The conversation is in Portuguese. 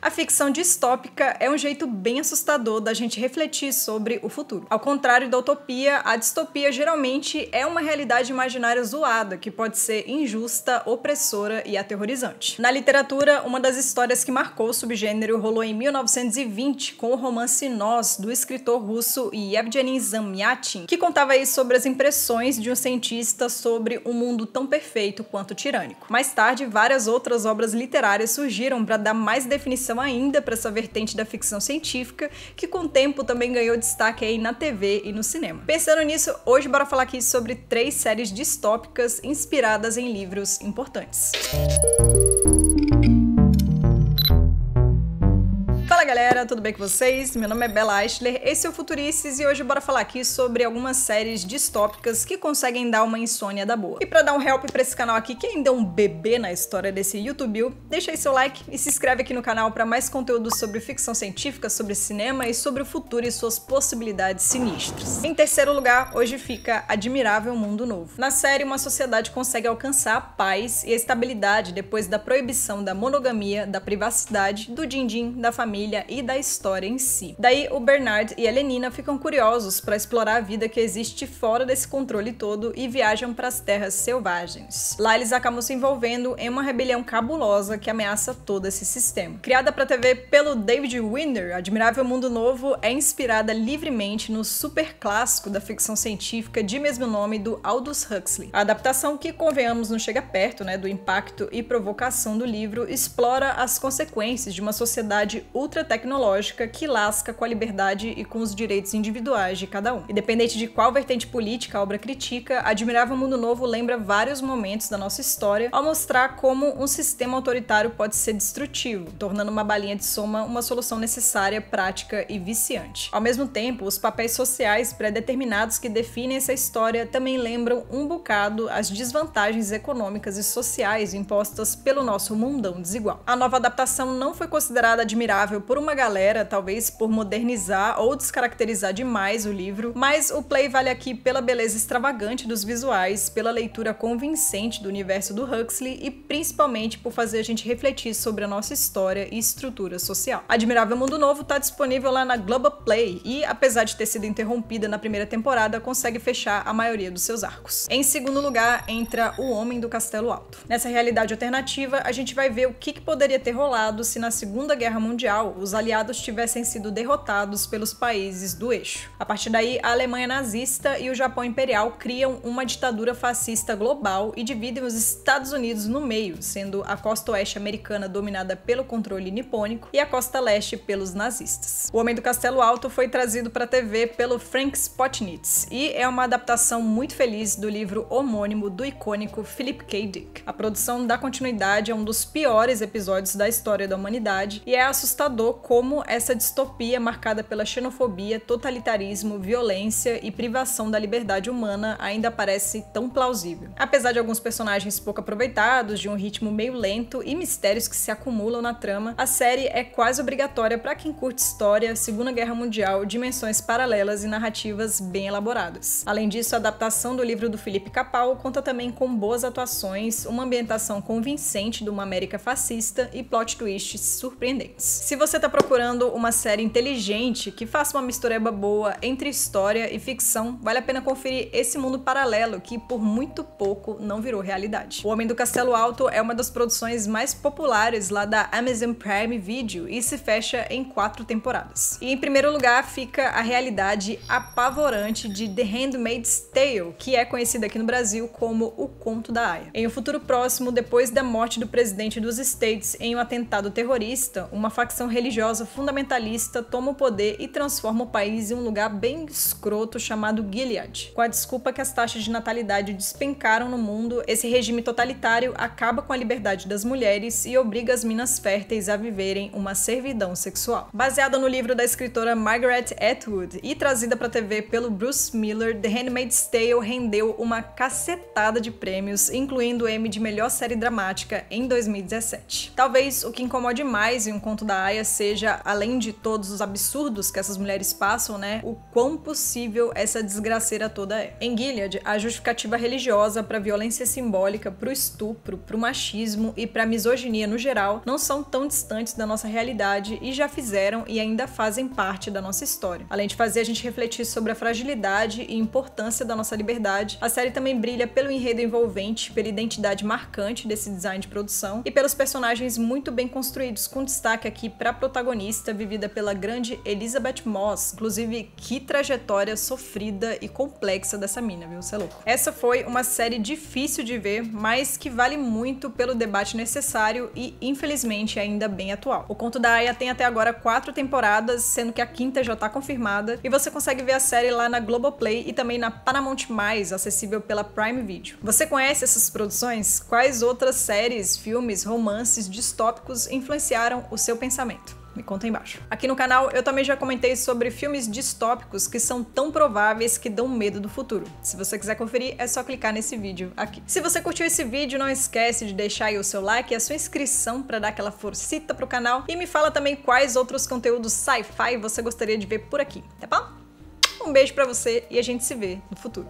A ficção distópica é um jeito bem assustador da gente refletir sobre o futuro. Ao contrário da utopia, a distopia geralmente é uma realidade imaginária zoada, que pode ser injusta, opressora e aterrorizante. Na literatura, uma das histórias que marcou o subgênero rolou em 1920 com o romance Nós, do escritor russo Yevgeny Zamyatin, que contava aí sobre as impressões de um cientista sobre um mundo tão perfeito quanto tirânico. Mais tarde, várias outras obras literárias surgiram para dar mais definição atenção ainda para essa vertente da ficção científica, que com o tempo também ganhou destaque aí na TV e no cinema. Pensando nisso, hoje bora falar aqui sobre três séries distópicas inspiradas em livros importantes. Música galera, tudo bem com vocês? Meu nome é Bela Eichler, esse é o Futurices e hoje bora falar aqui sobre algumas séries distópicas que conseguem dar uma insônia da boa. E para dar um help para esse canal aqui, que ainda é um bebê na história desse YouTube, deixa aí seu like e se inscreve aqui no canal para mais conteúdo sobre ficção científica, sobre cinema e sobre o futuro e suas possibilidades sinistras. Em terceiro lugar, hoje fica Admirável Mundo Novo. Na série, uma sociedade consegue alcançar a paz e a estabilidade depois da proibição da monogamia, da privacidade, do din-din, da família e da história em si. Daí o Bernard e a Lenina ficam curiosos para explorar a vida que existe fora desse controle todo e viajam para as terras selvagens. Lá eles acabam se envolvendo em uma rebelião cabulosa que ameaça todo esse sistema. Criada para TV pelo David Winner, Admirável Mundo Novo é inspirada livremente no super clássico da ficção científica de mesmo nome do Aldous Huxley. A adaptação que convenhamos não chega perto, né, do impacto e provocação do livro explora as consequências de uma sociedade ultra tecnológica que lasca com a liberdade e com os direitos individuais de cada um. Independente de qual vertente política a obra critica, Admirável Mundo Novo lembra vários momentos da nossa história ao mostrar como um sistema autoritário pode ser destrutivo, tornando uma balinha de soma uma solução necessária, prática e viciante. Ao mesmo tempo, os papéis sociais pré-determinados que definem essa história também lembram um bocado as desvantagens econômicas e sociais impostas pelo nosso mundão desigual. A nova adaptação não foi considerada admirável por uma uma galera, talvez por modernizar ou descaracterizar demais o livro, mas o Play vale aqui pela beleza extravagante dos visuais, pela leitura convincente do universo do Huxley e principalmente por fazer a gente refletir sobre a nossa história e estrutura social. Admirável Mundo Novo está disponível lá na play e, apesar de ter sido interrompida na primeira temporada, consegue fechar a maioria dos seus arcos. Em segundo lugar, entra O Homem do Castelo Alto. Nessa realidade alternativa, a gente vai ver o que, que poderia ter rolado se na Segunda Guerra Mundial os aliados tivessem sido derrotados pelos países do eixo. A partir daí, a Alemanha nazista e o Japão imperial criam uma ditadura fascista global e dividem os Estados Unidos no meio, sendo a costa oeste americana dominada pelo controle nipônico e a costa leste pelos nazistas. O Homem do Castelo Alto foi trazido para a TV pelo Frank Spotnitz e é uma adaptação muito feliz do livro homônimo do icônico Philip K. Dick. A produção da continuidade é um dos piores episódios da história da humanidade e é assustador como essa distopia marcada pela xenofobia, totalitarismo, violência e privação da liberdade humana ainda parece tão plausível. Apesar de alguns personagens pouco aproveitados, de um ritmo meio lento e mistérios que se acumulam na trama, a série é quase obrigatória para quem curte história, Segunda Guerra Mundial, dimensões paralelas e narrativas bem elaboradas. Além disso, a adaptação do livro do Felipe Capal conta também com boas atuações, uma ambientação convincente de uma América fascista e plot twists surpreendentes. Se você tá Tá procurando uma série inteligente que faça uma mistureba boa entre história e ficção, vale a pena conferir esse mundo paralelo que por muito pouco não virou realidade. O Homem do Castelo Alto é uma das produções mais populares lá da Amazon Prime Video e se fecha em quatro temporadas. E em primeiro lugar fica a realidade apavorante de The Handmaid's Tale, que é conhecida aqui no Brasil como O Conto da Aya. Em um futuro próximo, depois da morte do presidente dos estados em um atentado terrorista, uma facção religiosa religiosa fundamentalista toma o poder e transforma o país em um lugar bem escroto chamado Gilead. Com a desculpa que as taxas de natalidade despencaram no mundo, esse regime totalitário acaba com a liberdade das mulheres e obriga as minas férteis a viverem uma servidão sexual. Baseada no livro da escritora Margaret Atwood e trazida para TV pelo Bruce Miller, The Handmaid's Tale rendeu uma cacetada de prêmios, incluindo o Emmy de melhor série dramática em 2017. Talvez o que incomode mais em um conto da Aya seja seja, além de todos os absurdos que essas mulheres passam, né, o quão possível essa desgraceira toda é. Em Gilead, a justificativa religiosa para violência simbólica, para o estupro, para o machismo e para a misoginia no geral não são tão distantes da nossa realidade e já fizeram e ainda fazem parte da nossa história. Além de fazer a gente refletir sobre a fragilidade e importância da nossa liberdade, a série também brilha pelo enredo envolvente, pela identidade marcante desse design de produção e pelos personagens muito bem construídos, com destaque aqui para protagonista protagonista, vivida pela grande Elizabeth Moss. Inclusive, que trajetória sofrida e complexa dessa mina, viu? Você é louco. Essa foi uma série difícil de ver, mas que vale muito pelo debate necessário e, infelizmente, ainda bem atual. O conto da Aya tem até agora quatro temporadas, sendo que a quinta já tá confirmada, e você consegue ver a série lá na Globoplay e também na Paramount+, acessível pela Prime Video. Você conhece essas produções? Quais outras séries, filmes, romances distópicos influenciaram o seu pensamento? Me conta aí embaixo. Aqui no canal eu também já comentei sobre filmes distópicos que são tão prováveis que dão medo do futuro. Se você quiser conferir, é só clicar nesse vídeo aqui. Se você curtiu esse vídeo, não esquece de deixar aí o seu like e a sua inscrição para dar aquela forcita pro canal e me fala também quais outros conteúdos sci-fi você gostaria de ver por aqui, tá bom? Um beijo para você e a gente se vê no futuro.